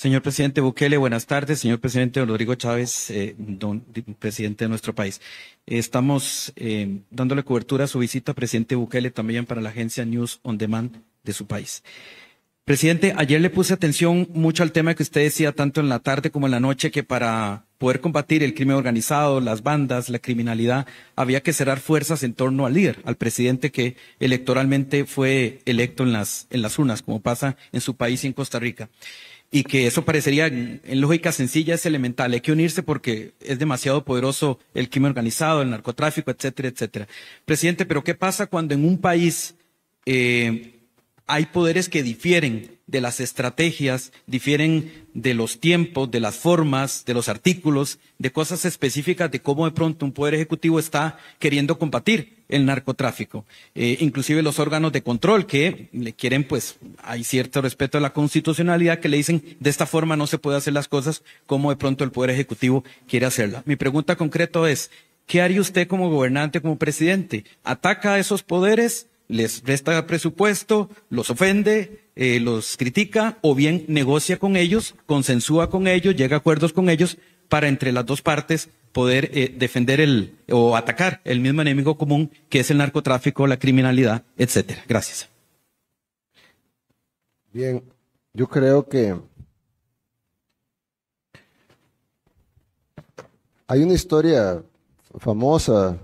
Señor presidente Bukele, buenas tardes. Señor presidente Rodrigo Chávez, eh, presidente de nuestro país. Estamos eh, dándole cobertura a su visita, presidente Bukele, también para la agencia News on Demand de su país. Presidente, ayer le puse atención mucho al tema que usted decía tanto en la tarde como en la noche, que para poder combatir el crimen organizado, las bandas, la criminalidad, había que cerrar fuerzas en torno al líder, al presidente que electoralmente fue electo en las, en las urnas, como pasa en su país y en Costa Rica y que eso parecería en, lógica sencilla es elemental. Hay que unirse porque es demasiado poderoso el crimen organizado, el narcotráfico, etcétera, etcétera. Presidente, pero ¿qué pasa cuando en un país eh, hay poderes que difieren de las estrategias, difieren de los tiempos, de las formas, de los artículos, de cosas específicas de cómo de pronto un poder ejecutivo está queriendo combatir el narcotráfico. Eh, inclusive los órganos de control que le quieren, pues, hay cierto respeto a la constitucionalidad que le dicen de esta forma no se puede hacer las cosas como de pronto el poder ejecutivo quiere hacerlas. Mi pregunta concreta es, ¿qué haría usted como gobernante, como presidente? ¿Ataca a esos poderes? ¿Les resta presupuesto? ¿Los ofende? Eh, los critica o bien negocia con ellos, consensúa con ellos, llega a acuerdos con ellos para entre las dos partes poder eh, defender el o atacar el mismo enemigo común que es el narcotráfico, la criminalidad, etcétera. Gracias. Bien, yo creo que hay una historia famosa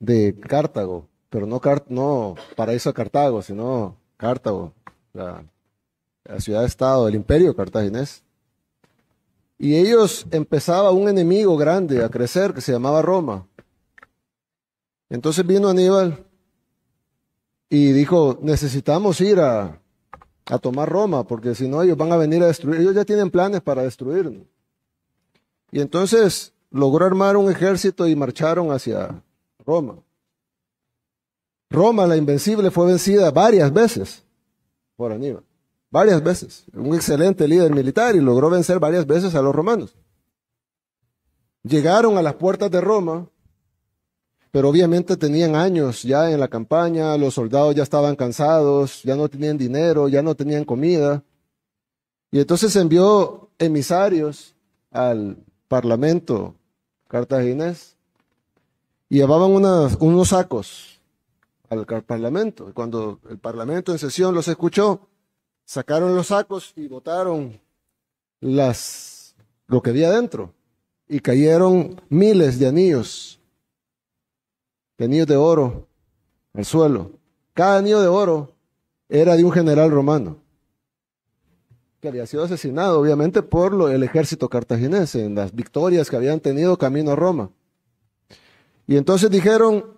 de Cartago, pero no, no paraíso a Cartago, sino Cartago, la, ciudad ciudad-estado del imperio cartaginés. Y ellos empezaba un enemigo grande a crecer que se llamaba Roma. Entonces vino Aníbal y dijo, necesitamos ir a, a tomar Roma, porque si no ellos van a venir a destruir. Ellos ya tienen planes para destruirnos. Y entonces logró armar un ejército y marcharon hacia Roma. Roma, la invencible, fue vencida varias veces por Aníbal. Varias veces. Un excelente líder militar y logró vencer varias veces a los romanos. Llegaron a las puertas de Roma, pero obviamente tenían años ya en la campaña, los soldados ya estaban cansados, ya no tenían dinero, ya no tenían comida. Y entonces envió emisarios al parlamento cartaginés y llevaban unos sacos al, Parlamento. Cuando el Parlamento en sesión los escuchó, sacaron los sacos y votaron las, lo que había dentro Y cayeron miles de anillos, de anillos de oro al suelo. Cada anillo de oro era de un general romano que había sido asesinado, obviamente, por lo, el ejército cartaginense, en las victorias que habían tenido camino a Roma. Y entonces dijeron,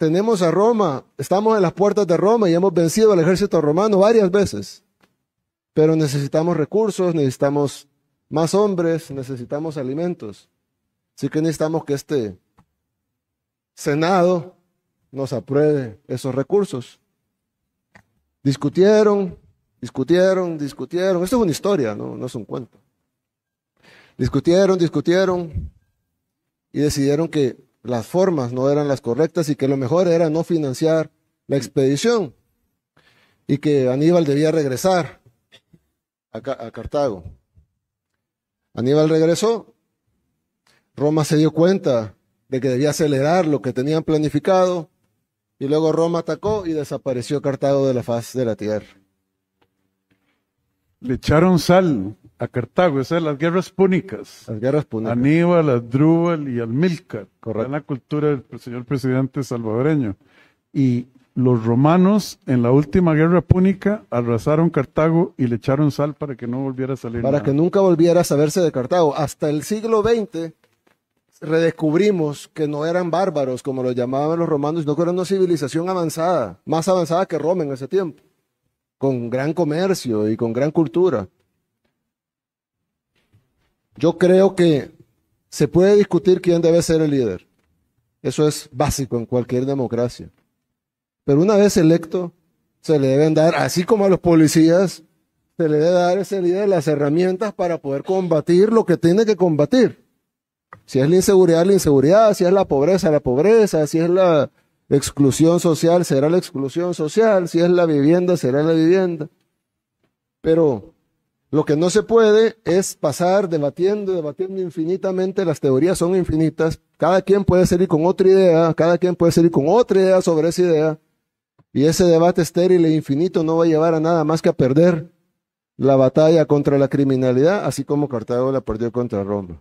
tenemos a Roma, estamos en las puertas de Roma y hemos vencido al ejército romano varias veces, pero necesitamos recursos, necesitamos más hombres, necesitamos alimentos. Así que necesitamos que este Senado nos apruebe esos recursos. Discutieron, discutieron, discutieron. Esto es una historia, no, no es un cuento. Discutieron, discutieron y decidieron que las formas no eran las correctas y que lo mejor era no financiar la expedición y que Aníbal debía regresar a, Cartago. Aníbal regresó, Roma se dio cuenta de que debía acelerar lo que tenían planificado y luego Roma atacó y desapareció Cartago de la faz de la tierra. Le echaron sal a Cartago, esas son las guerras púnicas. Las guerras púnicas. Aníbal, Adrúbal y Almilcar. Correcto. En la cultura del señor presidente salvadoreño. Y los romanos en la última guerra púnica arrasaron Cartago y le echaron sal para que no volviera a salir. Para que nunca volviera a saberse de Cartago. Hasta el siglo XX redescubrimos que no eran bárbaros, como lo llamaban los romanos, sino que eran una civilización avanzada, más avanzada que Roma en ese tiempo, con gran comercio y con gran cultura. Yo creo que se puede discutir quién debe ser el líder. Eso es básico en cualquier democracia. Pero una vez electo, se le deben dar, así como a los policías, se le debe dar a ese líder las herramientas para poder combatir lo que tiene que combatir. Si es la inseguridad, la inseguridad, si es la pobreza, la pobreza, si es la exclusión social, será la exclusión social, si es la vivienda, será la vivienda. Pero lo que no se puede es pasar debatiendo, debatiendo infinitamente, las teorías son infinitas, cada quien puede salir con otra idea, cada quien puede salir con otra idea sobre esa idea, y ese debate estéril e infinito no va a llevar a nada más que a perder la batalla contra la criminalidad, así como Cartago la perdió contra Roma.